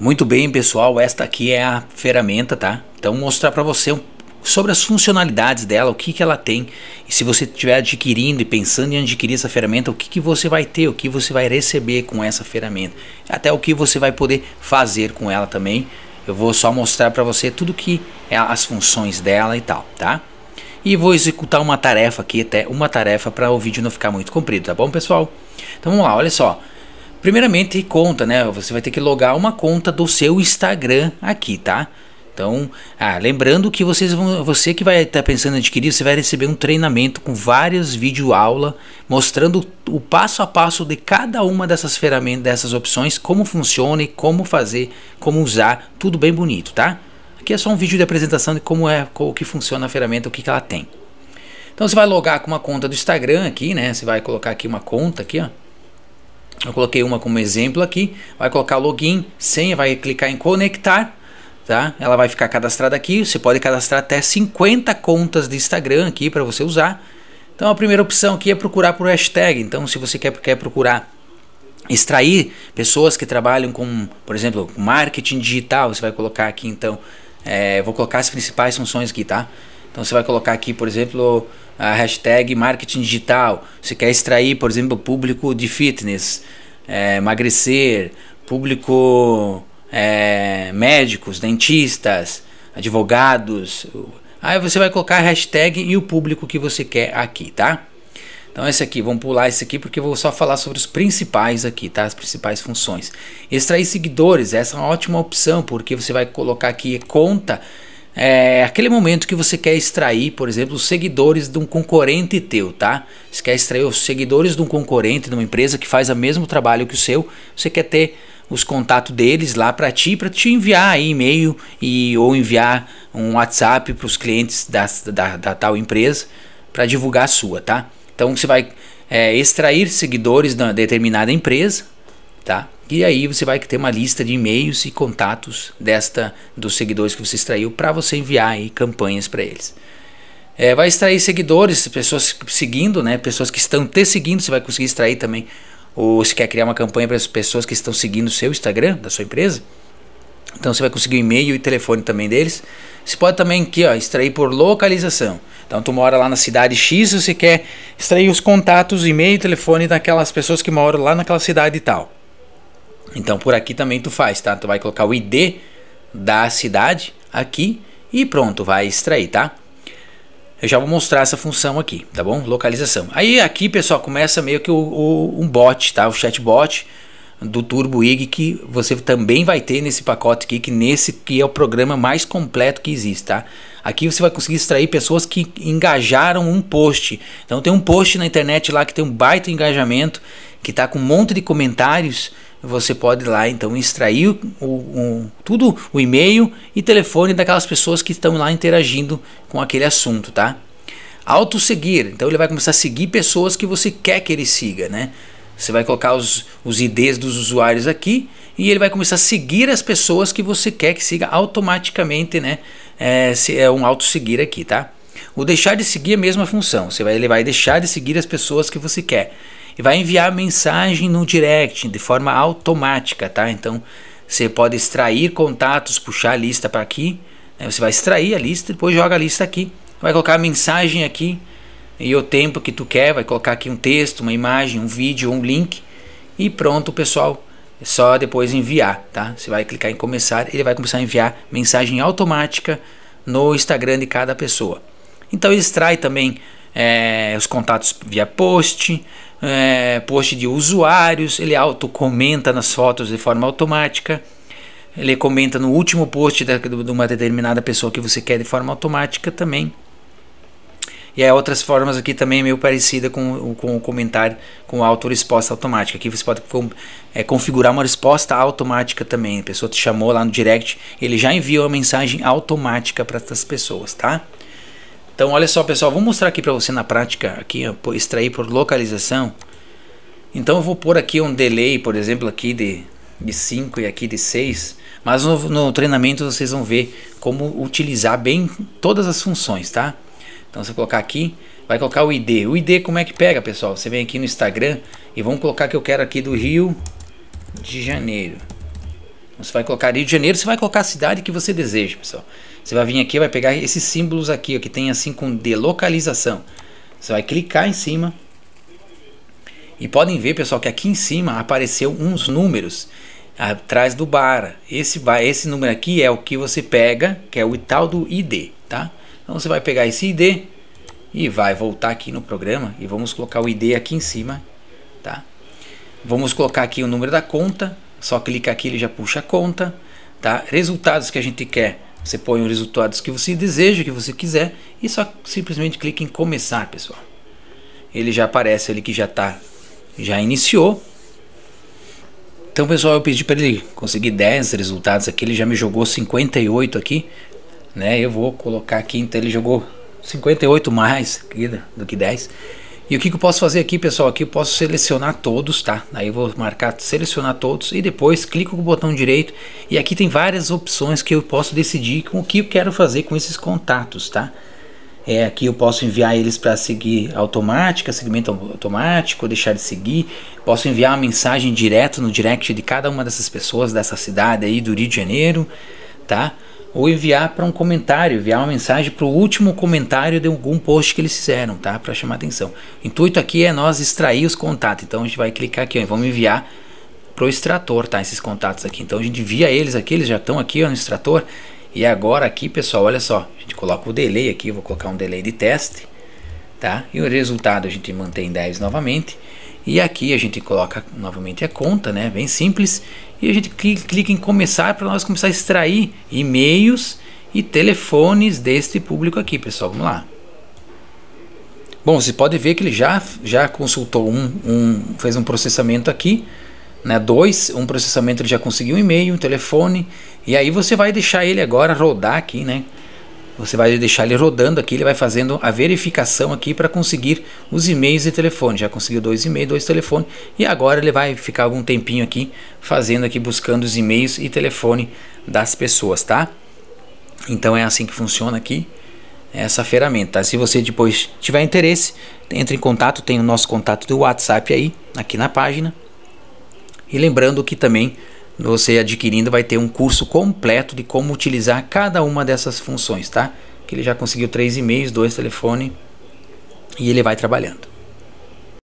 Muito bem, pessoal, esta aqui é a ferramenta, tá? Então vou mostrar para você sobre as funcionalidades dela, o que, que ela tem. E se você estiver adquirindo e pensando em adquirir essa ferramenta, o que, que você vai ter, o que você vai receber com essa ferramenta. Até o que você vai poder fazer com ela também. Eu vou só mostrar para você tudo que é as funções dela e tal, tá? E vou executar uma tarefa aqui, até uma tarefa para o vídeo não ficar muito comprido, tá bom, pessoal? Então vamos lá, olha só. Primeiramente conta, né? Você vai ter que logar uma conta do seu Instagram aqui, tá? Então, ah, lembrando que vocês vão, você que vai estar tá pensando em adquirir, você vai receber um treinamento com várias vídeo aula mostrando o passo a passo de cada uma dessas ferramentas, dessas opções, como funciona e como fazer, como usar, tudo bem bonito, tá? Aqui é só um vídeo de apresentação de como é, como que funciona a ferramenta, o que, que ela tem. Então você vai logar com uma conta do Instagram aqui, né? Você vai colocar aqui uma conta aqui, ó. Eu coloquei uma como exemplo aqui. Vai colocar login, senha, vai clicar em conectar. Tá? Ela vai ficar cadastrada aqui. Você pode cadastrar até 50 contas de Instagram aqui para você usar. Então a primeira opção aqui é procurar por hashtag. Então se você quer, quer procurar extrair pessoas que trabalham com, por exemplo, marketing digital, você vai colocar aqui então, é, vou colocar as principais funções aqui, tá? Então você vai colocar aqui, por exemplo, a hashtag marketing digital. Você quer extrair, por exemplo, público de fitness, é, emagrecer, público é, médicos, dentistas, advogados. Aí você vai colocar a hashtag e o público que você quer aqui, tá? Então esse aqui, vamos pular esse aqui porque eu vou só falar sobre os principais aqui, tá? As principais funções. Extrair seguidores, essa é uma ótima opção porque você vai colocar aqui conta é aquele momento que você quer extrair, por exemplo, os seguidores de um concorrente teu, tá? Você quer extrair os seguidores de um concorrente, de uma empresa que faz o mesmo trabalho que o seu, você quer ter os contatos deles lá para ti, para te enviar e-mail e ou enviar um WhatsApp para os clientes da, da, da tal empresa para divulgar a sua, tá? Então você vai é, extrair seguidores da determinada empresa, tá? E aí você vai ter uma lista de e-mails e contatos desta dos seguidores que você extraiu para você enviar aí campanhas para eles. É, vai extrair seguidores, pessoas seguindo, né? Pessoas que estão te seguindo, você vai conseguir extrair também. Ou se quer criar uma campanha para as pessoas que estão seguindo o seu Instagram, da sua empresa. Então você vai conseguir o e-mail e telefone também deles. Você pode também aqui, ó, extrair por localização. Então tu mora lá na cidade X, você quer extrair os contatos, e-mail, telefone daquelas pessoas que moram lá naquela cidade e tal. Então por aqui também tu faz, tá? Tu vai colocar o ID da cidade aqui e pronto, vai extrair, tá? Eu já vou mostrar essa função aqui, tá bom? Localização. Aí aqui, pessoal, começa meio que o, o, um bot, tá? O chatbot do Turbo IG que você também vai ter nesse pacote aqui, que nesse que é o programa mais completo que existe, tá? Aqui você vai conseguir extrair pessoas que engajaram um post. Então tem um post na internet lá que tem um baita engajamento, que tá com um monte de comentários você pode lá então extrair o, o, tudo o e-mail e telefone daquelas pessoas que estão lá interagindo com aquele assunto, tá? Auto seguir, então ele vai começar a seguir pessoas que você quer que ele siga, né? Você vai colocar os, os IDs dos usuários aqui e ele vai começar a seguir as pessoas que você quer que siga automaticamente, né? É, é um auto seguir aqui, tá? O deixar de seguir é a mesma função. Você vai, ele vai deixar de seguir as pessoas que você quer e vai enviar mensagem no direct de forma automática, tá? Então você pode extrair contatos, puxar a lista para aqui, né? você vai extrair a lista, depois joga a lista aqui, vai colocar a mensagem aqui e o tempo que tu quer, vai colocar aqui um texto, uma imagem, um vídeo, um link e pronto, pessoal. É só depois enviar, tá? Você vai clicar em começar, ele vai começar a enviar mensagem automática no Instagram de cada pessoa. Então extrai também é, os contatos via post, é, post de usuários, ele auto comenta nas fotos de forma automática, ele comenta no último post da, de uma determinada pessoa que você quer de forma automática também. E aí outras formas aqui também meio parecida com, com o comentário com a autorresposta automática. Aqui você pode é, configurar uma resposta automática também. A pessoa te chamou lá no direct, ele já enviou a mensagem automática para essas pessoas, tá? Então olha só pessoal, vou mostrar aqui para você na prática, aqui ó, extrair por localização. Então eu vou pôr aqui um delay, por exemplo, aqui de, de 5 e aqui de 6. Mas no, no treinamento vocês vão ver como utilizar bem todas as funções, tá? Então você colocar aqui, vai colocar o ID. O ID como é que pega, pessoal? Você vem aqui no Instagram e vamos colocar que eu quero aqui do Rio de Janeiro. Você vai colocar Rio de Janeiro, você vai colocar a cidade que você deseja, pessoal. Você vai vir aqui, vai pegar esses símbolos aqui, ó, que tem assim com delocalização. Você vai clicar em cima. E podem ver, pessoal, que aqui em cima apareceu uns números atrás do bar. Esse, bar, esse número aqui é o que você pega, que é o tal do ID, tá? Então você vai pegar esse ID e vai voltar aqui no programa e vamos colocar o ID aqui em cima, tá? Vamos colocar aqui o número da conta só clica aqui, ele já puxa a conta, tá? Resultados que a gente quer, você põe os resultados que você deseja, que você quiser e só simplesmente clica em começar, pessoal. Ele já aparece ali que já tá já iniciou. Então, pessoal, eu pedi para ele conseguir 10 resultados aqui, ele já me jogou 58 aqui, né? Eu vou colocar aqui, então ele jogou 58 mais do que 10. E o que, que eu posso fazer aqui, pessoal? Aqui eu posso selecionar todos, tá? Aí eu vou marcar selecionar todos e depois clico com o botão direito. E aqui tem várias opções que eu posso decidir com o que eu quero fazer com esses contatos, tá? É, aqui eu posso enviar eles para seguir automática, segmento automático, deixar de seguir. Posso enviar uma mensagem direto no direct de cada uma dessas pessoas dessa cidade aí do Rio de Janeiro, tá? ou enviar para um comentário, enviar uma mensagem para o último comentário de algum post que eles fizeram, tá? Para chamar atenção. O intuito aqui é nós extrair os contatos. Então a gente vai clicar aqui, ó, e vamos enviar para o extrator, tá? Esses contatos aqui. Então a gente envia eles aqui, eles já estão aqui ó, no extrator. E agora aqui, pessoal, olha só, a gente coloca o delay aqui, vou colocar um delay de teste, tá? E o resultado a gente mantém 10 novamente. E aqui a gente coloca novamente a conta, né? Bem simples. E a gente clica em começar para nós começar a extrair e-mails e telefones deste público aqui, pessoal. Vamos lá. Bom, você pode ver que ele já, já consultou um, um fez um processamento aqui, né? Dois, um processamento ele já conseguiu um e-mail, um telefone, e aí você vai deixar ele agora rodar aqui, né? Você vai deixar ele rodando aqui, ele vai fazendo a verificação aqui para conseguir os e-mails e telefone. Já conseguiu dois e-mails, dois telefones e agora ele vai ficar algum tempinho aqui fazendo aqui buscando os e-mails e telefone das pessoas, tá? Então é assim que funciona aqui essa ferramenta. Se você depois tiver interesse, entre em contato, tem o nosso contato do WhatsApp aí, aqui na página. E lembrando que também você adquirindo vai ter um curso completo de como utilizar cada uma dessas funções, tá? Que ele já conseguiu três e-mails, dois telefone e ele vai trabalhando.